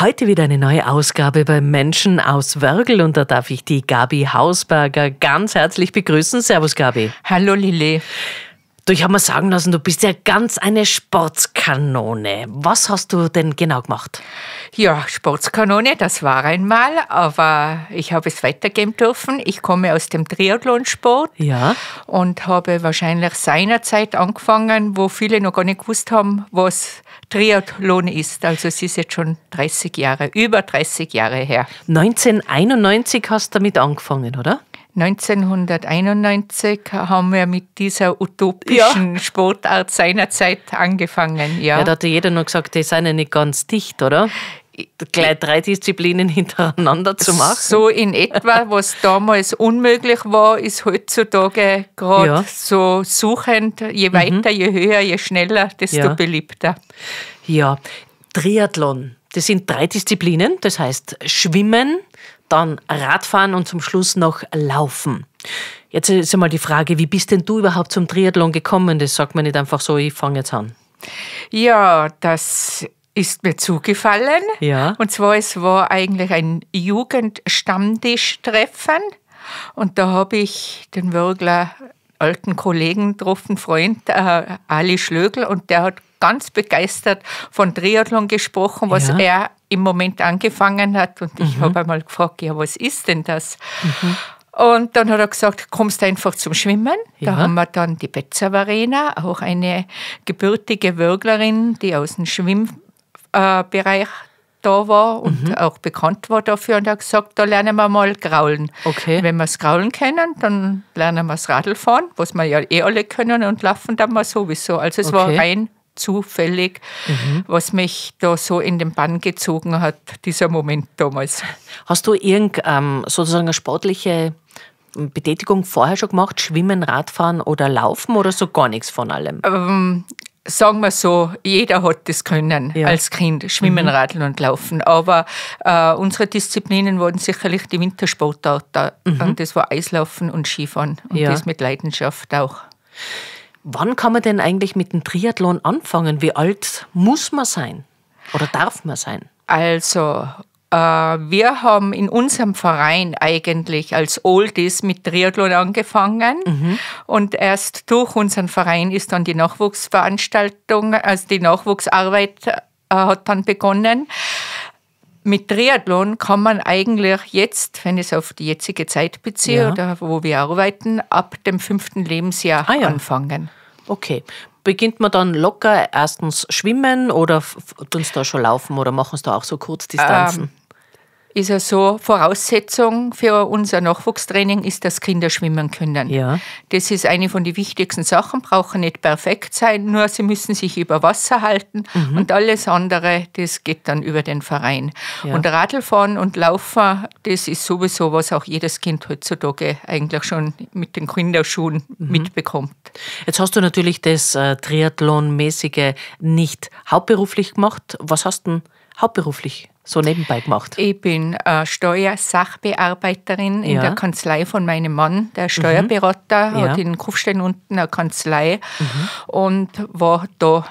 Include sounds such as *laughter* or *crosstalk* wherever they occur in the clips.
Heute wieder eine neue Ausgabe bei Menschen aus Wörgl und da darf ich die Gabi Hausberger ganz herzlich begrüßen. Servus Gabi. Hallo Lilly. Du, ich habe mir sagen lassen, du bist ja ganz eine Sportskanone. Was hast du denn genau gemacht? Ja, Sportskanone, das war einmal, aber ich habe es weitergeben dürfen. Ich komme aus dem Triathlonsport ja. und habe wahrscheinlich seinerzeit angefangen, wo viele noch gar nicht gewusst haben, was Triathlon ist. Also es ist jetzt schon 30 Jahre, über 30 Jahre her. 1991 hast du damit angefangen, oder? 1991 haben wir mit dieser utopischen ja. Sportart seinerzeit angefangen. Ja. ja, da hat jeder noch gesagt, die sind ja nicht ganz dicht, oder? gleich drei Disziplinen *laughs* hintereinander zu machen. So in etwa, was damals unmöglich war, ist heutzutage gerade ja. so suchend. Je mhm. weiter, mhm. je höher, je schneller, desto ja. beliebter. Ja, Triathlon. Das sind drei Disziplinen, das heißt Schwimmen, dann Radfahren und zum Schluss noch Laufen. Jetzt ist einmal die Frage, wie bist denn du überhaupt zum Triathlon gekommen? Das sagt man nicht einfach so, ich fange jetzt an. Ja, das ist mir zugefallen. Ja. Und zwar, es war eigentlich ein Jugendstammtischtreffen. Und da habe ich den Würgler alten Kollegen getroffen, Freund äh, Ali Schlögl, und der hat ganz begeistert von Triathlon gesprochen, was ja. er im Moment angefangen hat. Und ich mhm. habe einmal gefragt, ja, was ist denn das? Mhm. Und dann hat er gesagt, kommst einfach zum Schwimmen. Ja. Da haben wir dann die Betzavarena, auch eine gebürtige Würglerin, die aus dem Schwimmbereich äh, da war und mhm. auch bekannt war dafür und er hat gesagt, da lernen wir mal Graulen. Okay. Wenn wir das Graulen kennen, dann lernen wir das Radlfahren, was wir ja eh alle können und laufen dann mal sowieso. Also es okay. war rein zufällig, mhm. was mich da so in den Bann gezogen hat, dieser Moment damals. Hast du irgendeine ähm, sozusagen eine sportliche Betätigung vorher schon gemacht? Schwimmen, Radfahren oder Laufen oder so gar nichts von allem? Ähm, sagen wir so, jeder hat das können ja. als Kind, Schwimmen, mhm. Radeln und Laufen. Aber äh, unsere Disziplinen waren sicherlich die Wintersportarten. Mhm. das war Eislaufen und Skifahren. Und ja. das mit Leidenschaft auch. Wann kann man denn eigentlich mit dem Triathlon anfangen? Wie alt muss man sein oder darf man sein? Also, äh, wir haben in unserem Verein eigentlich als Oldies mit Triathlon angefangen mhm. und erst durch unseren Verein ist dann die Nachwuchsveranstaltung, also die Nachwuchsarbeit äh, hat dann begonnen mit Triathlon kann man eigentlich jetzt, wenn ich es auf die jetzige Zeit beziehe ja. oder wo wir arbeiten, ab dem fünften Lebensjahr ah, ja. anfangen. Okay. Beginnt man dann locker erstens schwimmen oder tun es da schon laufen oder machen es da auch so Kurzdistanzen? Ähm, ist es so, Voraussetzung für unser Nachwuchstraining ist, dass Kinder schwimmen können. Ja. Das ist eine von den wichtigsten Sachen, brauchen nicht perfekt sein, nur sie müssen sich über Wasser halten mhm. und alles andere, das geht dann über den Verein. Ja. Und Radlfahren und Laufen, das ist sowieso, was auch jedes Kind heutzutage eigentlich schon mit den Kinderschuhen mhm. mitbekommt. Jetzt hast du natürlich das äh, Triathlon-mäßige nicht hauptberuflich gemacht. Was hast du denn hauptberuflich gemacht? so nebenbei gemacht? Ich bin äh, Steuersachbearbeiterin ja. in der Kanzlei von meinem Mann. Der Steuerberater mhm. ja. hat in Kufstein unten eine Kanzlei mhm. und war da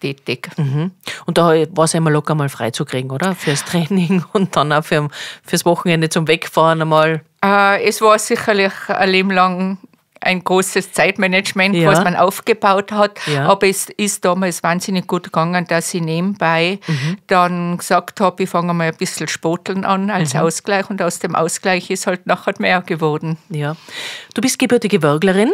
tätig. Mhm. Und da war es immer locker mal freizukriegen, oder? Fürs Training *laughs* und dann auch für, fürs Wochenende zum Wegfahren einmal. Äh, es war sicherlich ein Leben lang ein großes Zeitmanagement, ja. was man aufgebaut hat. Ja. Aber es ist damals wahnsinnig gut gegangen, dass ich nebenbei mhm. dann gesagt habe, ich fange mal ein bisschen Spoteln an als mhm. Ausgleich und aus dem Ausgleich ist halt nachher mehr geworden. Ja. Du bist gebürtige Wörglerin.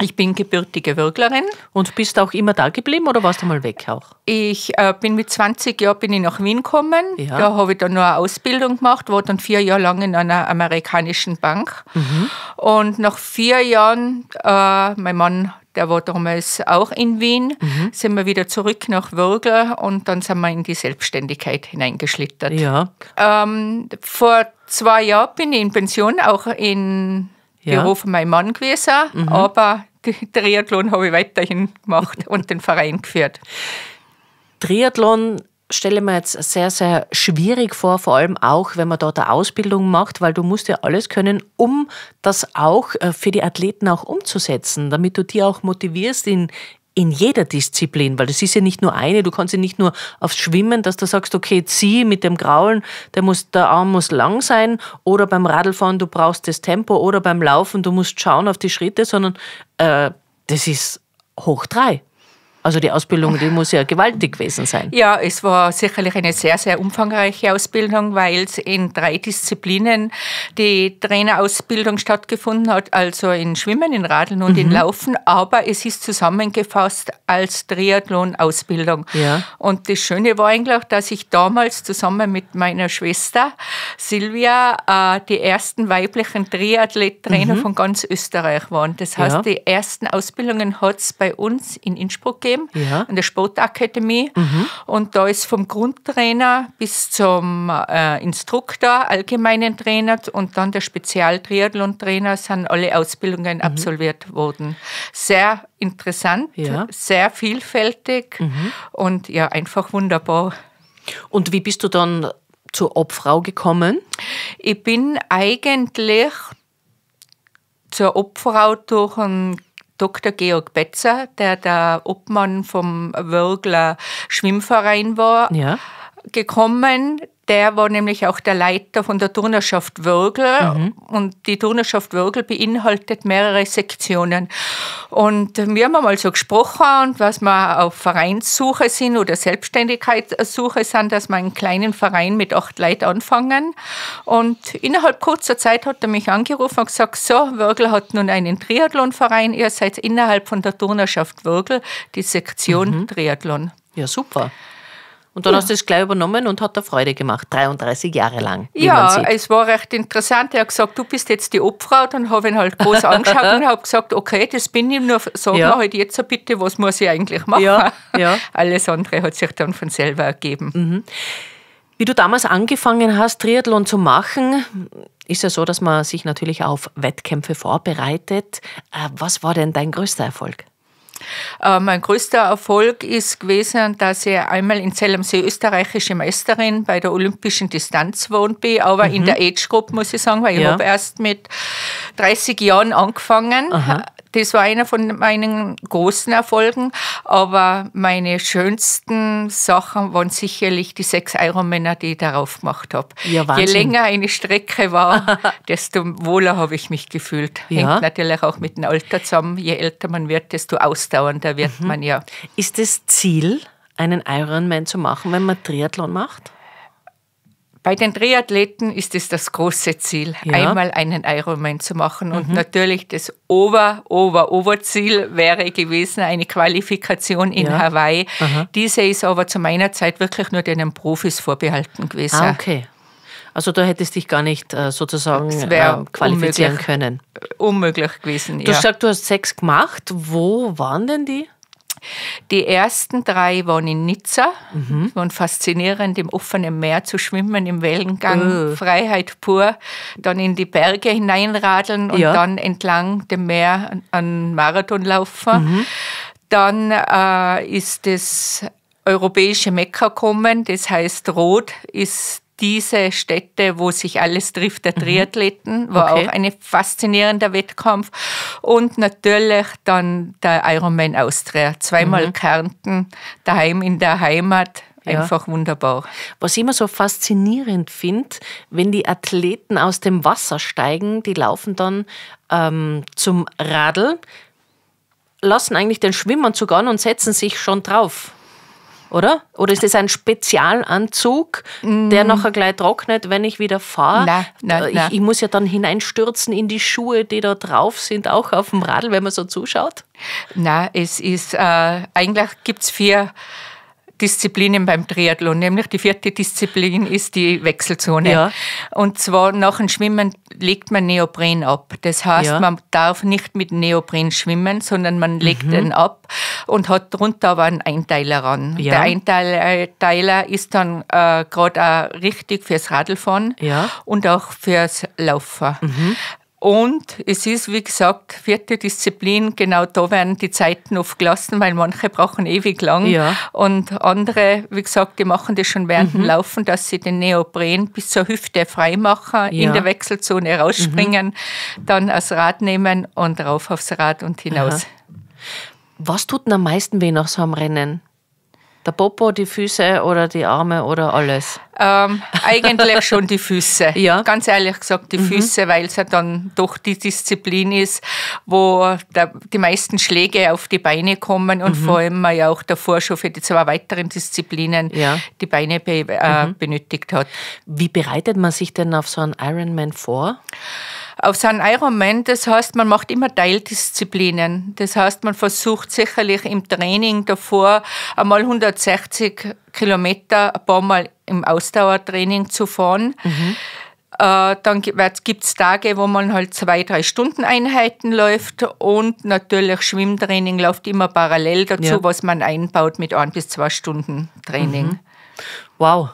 Ich bin gebürtige Würglerin. Und bist auch immer da geblieben oder warst du mal weg auch? Ich äh, bin mit 20 Jahren bin ich nach Wien gekommen. Ja. Da habe ich dann nur eine Ausbildung gemacht, war dann vier Jahre lang in einer amerikanischen Bank. Mhm. Und nach vier Jahren, äh, mein Mann, der war damals auch in Wien, mhm. sind wir wieder zurück nach Würgler und dann sind wir in die Selbstständigkeit hineingeschlittert. Ja. Ähm, vor zwei Jahren bin ich in Pension, auch in ja. Büro von meinem Mann gewesen, mhm. aber *laughs* Triathlon habe ich weiterhin gemacht und den Verein geführt. Triathlon stelle mir jetzt sehr, sehr schwierig vor, vor allem auch, wenn man dort eine Ausbildung macht, weil du musst ja alles können, um das auch äh, für die Athleten auch umzusetzen, damit du die auch motivierst, in, in jeder Disziplin, weil das ist ja nicht nur eine, du kannst ja nicht nur aufs Schwimmen, dass du sagst, okay, zieh mit dem Graulen, der, muss, der Arm muss lang sein oder beim Radlfahren, du brauchst das Tempo oder beim Laufen, du musst schauen auf die Schritte, sondern äh, das ist hoch drei. Also die Ausbildung, die muss ja gewaltig gewesen sein. Ja, es war sicherlich eine sehr, sehr umfangreiche Ausbildung, weil es in drei Disziplinen die Trainerausbildung stattgefunden hat, also in Schwimmen, in Radeln und mhm. in Laufen, aber es ist zusammengefasst als Triathlon-Ausbildung. Ja. Und das Schöne war eigentlich, dass ich damals zusammen mit meiner Schwester Silvia äh, die ersten weiblichen Triathlet-Trainer mhm. von ganz Österreich waren. Das heißt, ja. die ersten Ausbildungen hat es bei uns in Innsbruck gegeben gegeben ja. an der Sportakademie. Mhm. Und da ist vom Grundtrainer bis zum äh, Instruktor, allgemeinen Trainer und dann der Spezialtriathlon-Trainer sind alle Ausbildungen mhm. absolviert worden. Sehr interessant, ja. sehr vielfältig mhm. und ja, einfach wunderbar. Und wie bist du dann zur Obfrau gekommen? Ich bin eigentlich zur Obfrau durch einen Dr. Georg Betzer, der der Obmann vom Wörgler Schwimmverein war, ja. gekommen, der war nämlich auch der Leiter von der Turnerschaft Würgel mhm. und die Turnerschaft Würgel beinhaltet mehrere Sektionen. Und wir haben mal so gesprochen, und was wir auf Vereinssuche sind oder Selbstständigkeitssuche sind, dass wir einen kleinen Verein mit acht Leuten anfangen. Und innerhalb kurzer Zeit hat er mich angerufen und gesagt, so, Würgel hat nun einen Triathlonverein, ihr seid innerhalb von der Turnerschaft Würgel die Sektion mhm. Triathlon. Ja, super. Und dann ja. hast du es gleich übernommen und hat da Freude gemacht, 33 Jahre lang. Ja, es war recht interessant. Er hat gesagt, du bist jetzt die Obfrau. Dann habe ich ihn halt groß *laughs* angeschaut und habe gesagt, okay, das bin ich, nur sag ja. mir halt jetzt bitte, was muss ich eigentlich machen. Ja. *laughs* ja. Alles andere hat sich dann von selber ergeben. Mhm. Wie du damals angefangen hast, Triathlon zu machen, ist ja so, dass man sich natürlich auf Wettkämpfe vorbereitet. Äh, was war denn dein größter Erfolg? Äh, mein größter Erfolg ist gewesen, dass ich einmal in Zell am See österreichische Meisterin bei der olympischen Distanz geworden bin, aber mhm. in der Age Group muss ich sagen, weil ja. ich habe erst mit 30 Jahren angefangen. Aha. Das war einer von meinen großen Erfolgen. Aber meine schönsten Sachen waren sicherlich die sechs Euro-Männer, die ich darauf gemacht habe. Ja, Je länger eine Strecke war, *laughs* desto wohler habe ich mich gefühlt. Ja. Hängt natürlich auch mit dem Alter zusammen. Je älter man wird, desto ausdauernder wird mhm. man ja. Ist das Ziel, einen Ironman zu machen, wenn man Triathlon macht? Bei den Triathleten ist es das große Ziel, ja. einmal einen Ironman zu machen. Mhm. Und natürlich das Ober, Ober, Oberziel wäre gewesen eine Qualifikation in ja. Hawaii. Aha. Diese ist aber zu meiner Zeit wirklich nur den Profis vorbehalten gewesen. Ah, okay. Also da hättest du dich gar nicht äh, sozusagen äh, qualifizieren unmöglich, können. Unmöglich gewesen. Du ja. sagst, du hast sechs gemacht. Wo waren denn die? Die ersten drei waren in Nizza. Mhm. Waren faszinierend, im offenen Meer zu schwimmen, im Wellengang, oh. Freiheit pur. Dann in die Berge hineinradeln und ja. dann entlang dem Meer einen Marathon laufen. Mhm. Dann äh, ist das europäische Mekka kommen. Das heißt, rot ist diese Städte, wo sich alles trifft, der mhm. Triathleten, war okay. auch ein faszinierender Wettkampf. Und natürlich dann der Ironman Austria, zweimal mhm. Kärnten, daheim in der Heimat, ja. einfach wunderbar. Was ich immer so faszinierend finde, wenn die Athleten aus dem Wasser steigen, die laufen dann ähm, zum Radl, lassen eigentlich den Schwimmanzug an und setzen sich schon drauf oder? Oder ist das ein Spezialanzug, mm. der nachher gleich trocknet, wenn ich wieder fahre? Nein, nein, äh, Ich, ich, muss ja dann hineinstürzen in die Schuhe, die da drauf sind, auch auf dem Radl, wenn man so zuschaut. Nein, es ist äh, eigentlich gibt es vier Disziplinen beim Triathlon, nämlich die vierte Disziplin ist die Wechselzone. Ja. Und zwar nach dem Schwimmen legt man Neopren ab. Das heißt, ja. man darf nicht mit Neopren schwimmen, sondern man legt mhm. den ab und hat drunter aber einen Einteiler ran. Ja. Der Einteiler ist dann äh, gerade auch richtig fürs Radlfahren ja. und auch fürs Laufen. Mhm. Und es ist, wie gesagt, vierte Disziplin, genau da werden die Zeiten oft gelassen, weil manche brauchen ewig lang. Ja. Und andere, wie gesagt, die machen das schon während mhm. dem Laufen, dass sie den Neopren bis zur Hüfte freimachen, ja. in der Wechselzone rausspringen, mhm. dann das Rad nehmen und rauf aufs Rad und hinaus. Aha. Was tut denn am meisten weh nach so einem Rennen? Der Popo, die Füße oder die Arme oder alles? Ähm, eigentlich schon die Füße. *laughs* Ja. Ganz ehrlich gesagt, die mhm. Füße, weil es ja dann doch die Disziplin ist, wo der, die meisten Schläge auf die Beine kommen und mhm. vor allem man ja auch davor schon für die zwei weiteren Disziplinen ja. die Beine be äh, mhm. benötigt hat. Wie bereitet man sich denn auf so einen Ironman vor? Auf so Ironman, das heißt, man macht immer Teildisziplinen. Das heißt, man versucht sicherlich im Training davor einmal 160 Kilometer ein paar Mal im Ausdauertraining zu fahren. Mhm. Äh, dann gibt es Tage, wo man halt zwei, drei Stunden Einheiten läuft und natürlich Schwimmtraining läuft immer parallel dazu, ja. was man einbaut mit ein bis zwei Stunden Training. Mhm. Wow,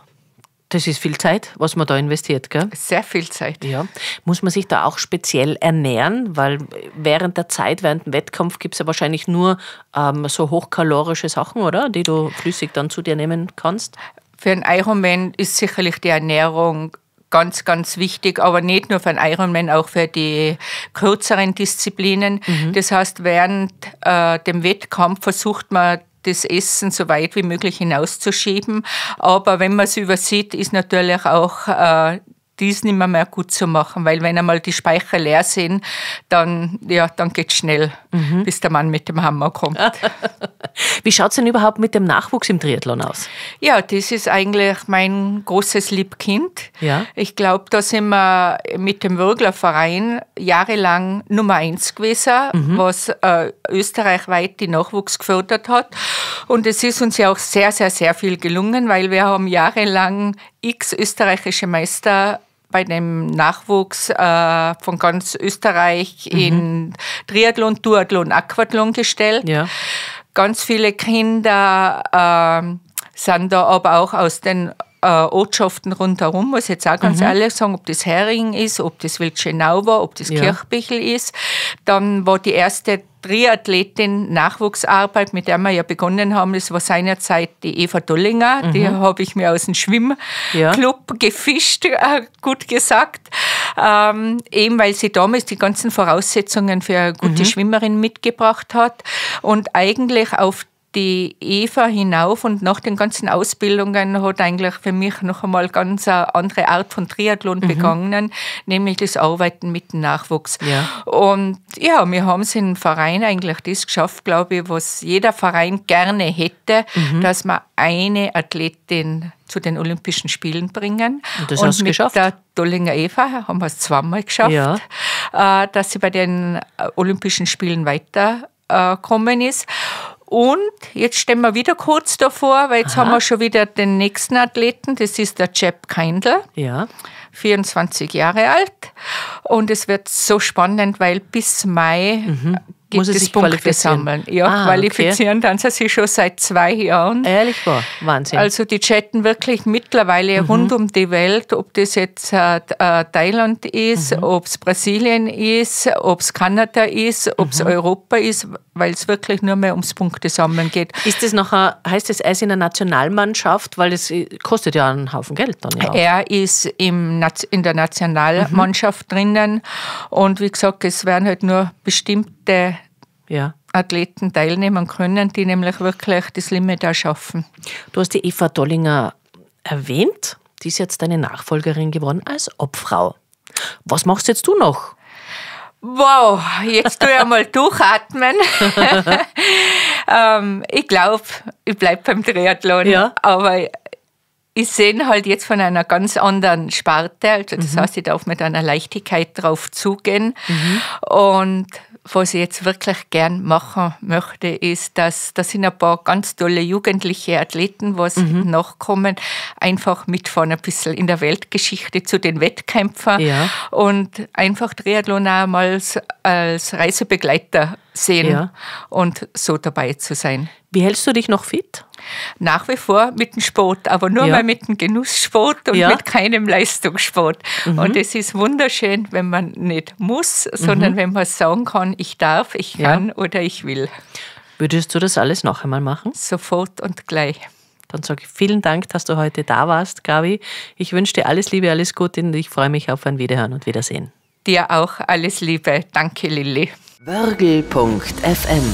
das ist viel Zeit, was man da investiert, gell? Sehr viel Zeit. Ja. Muss man sich da auch speziell ernähren, weil äh, während der Zeit, während dem Wettkampf gibt es ja wahrscheinlich nur ähm, so hochkalorische Sachen, oder? Die du flüssig dann zu dir nehmen kannst. Für einen Ironman ist sicherlich die Ernährung ganz, ganz wichtig, aber nicht nur für einen Ironman, auch für die kürzeren Disziplinen. Mhm. Das heißt, während äh, dem Wettkampf versucht man das Essen so weit wie möglich hinauszuschieben. Aber wenn man es übersieht, ist natürlich auch äh, dies nicht mehr, mehr gut zu machen, weil wenn einmal die Speicher leer sind, dann, ja, dann geht es schnell, mhm. bis der Mann mit dem Hammer kommt. *laughs* Wie schaut es denn überhaupt mit dem Nachwuchs im Triathlon aus? Ja, das ist eigentlich mein großes Liebkind. Ja. Ich glaube, da sind wir mit dem Würglerverein jahrelang Nummer eins gewesen, mhm. was äh, österreichweit die Nachwuchs gefördert hat. Und es ist uns ja auch sehr, sehr, sehr viel gelungen, weil wir haben jahrelang x österreichische Meister bei dem Nachwuchs äh, von ganz Österreich mhm. in Triathlon, Duathlon, Aquathlon gestellt. Ja. Ganz viele Kinder äh, sind da aber auch aus den äh, Ortschaften rundherum, muss ich jetzt auch ganz mhm. ehrlich sagen, ob das Hering ist, ob das Wildschenau war, ob das ja. Kirchbichel ist. Dann war die erste Triathletin Nachwuchsarbeit, mit der wir ja begonnen haben, das war seinerzeit die Eva Dollinger. Mhm. Die habe ich mir aus dem Schwimmclub ja. gefischt, *laughs* äh, gut gesagt. Ähm, eben weil sie damals die ganzen Voraussetzungen für eine gute mhm. Schwimmerin mitgebracht hat und eigentlich auf die Eva hinauf und nach den ganzen Ausbildungen hat eigentlich für mich noch einmal ganz eine andere Art von Triathlon mhm. begonnen, nämlich das Arbeiten mit dem Nachwuchs. Ja. Und ja, wir haben es im Verein eigentlich das geschafft, glaube ich, was jeder Verein gerne hätte, mhm. dass man eine Athletin zu den Olympischen Spielen bringen. Und das und hast mit geschafft. der Dollinger Eva haben wir es zweimal geschafft, ja. Äh, dass sie bei den äh, Olympischen Spielen weiter ist. Und jetzt stehen wir wieder kurz davor, weil jetzt Aha. haben wir schon wieder den nächsten Athleten. Das ist der Jeb Kindler. Ja. 24 Jahre alt. Und es wird so spannend, weil bis Mai mhm gibt es Punkte sammeln. Ja, ah, qualifizieren okay. dann sie sich schon seit zwei Jahren. Ehrlich war, Wahnsinn. Also die chatten wirklich mittlerweile mhm. rund um die Welt, ob das jetzt äh, äh Thailand ist, mhm. ob es Brasilien ist, ob es Kanada ist, ob es mhm. Europa ist, weil es wirklich nur mehr ums Punkte sammeln geht. Ist das noch ein, heißt das Eis in der Nationalmannschaft, weil es äh, kostet ja einen Haufen Geld dann ja. Er ist im, in der Nationalmannschaft mhm. drinnen und wie gesagt, es werden halt nur bestimmte ja. Athleten teilnehmen können, die nämlich wirklich das Limit auch schaffen. Du hast die Eva Dollinger erwähnt, die ist jetzt deine Nachfolgerin geworden als Obfrau. Was machst jetzt du noch? Wow, jetzt tue ich einmal *laughs* durchatmen. *laughs* ähm, ich glaube, ich bleibe beim Triathlon, ja. aber ich sehe halt jetzt von einer ganz anderen Sparte. Also das mhm. heißt, ich darf mit einer Leichtigkeit drauf zugehen. Mhm. Und was ich jetzt wirklich gern machen möchte, ist, dass das sind ein paar ganz tolle jugendliche Athleten, was mhm. nachkommen, einfach mitfahren, ein bisschen in der Weltgeschichte zu den Wettkämpfern ja. und einfach Triathlon auch mal als Reisebegleiter sehen ja. und so dabei zu sein. Wie hältst du dich noch fit? Nach wie vor mit dem Sport, aber nur ja. mal mit dem Genusssport und ja. mit keinem Leistungssport. Mhm. Und es ist wunderschön, wenn man nicht muss, sondern mhm. wenn man sagen kann, ich darf, ich kann oder ich will. Würdest du das alles noch einmal machen? Sofort und gleich. Dann sage ich vielen Dank, dass du heute da warst, Gabi. Ich wünsche dir alles Liebe, alles Gute und ich freue mich auf ein Wiederhören und Wiedersehen. Dir auch alles Liebe. Danke, Lilly. Wörgl.fm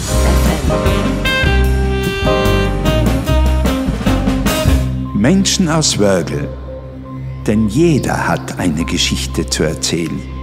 Menschen aus Wörgl. Denn jeder hat eine Geschichte zu erzählen.